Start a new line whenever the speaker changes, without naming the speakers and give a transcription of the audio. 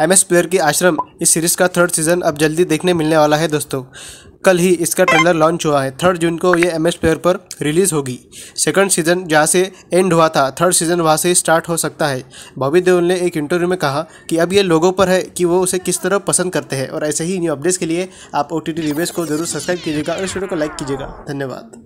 M S player की आश्रम इस सीरीज़ का थर्ड सीजन अब जल्दी देखने मिलने वाला है दोस्तों कल ही इसका ट्रेलर लॉन्च हुआ है थर्ड जून को ये एम एस प्लेयर पर रिलीज़ होगी सेकंड सीज़न जहाँ से एंड हुआ था थर्ड सीज़न वहाँ से स्टार्ट हो सकता है बॉबी देओल ने एक इंटरव्यू में कहा कि अब ये लोगों पर है कि वो उसे किस तरह पसंद करते हैं और ऐसे ही न्यू अपडेट्स के लिए आप ओ टी को ज़रूर सब्सक्राइब कीजिएगा और इस वीडियो को लाइक कीजिएगा धन्यवाद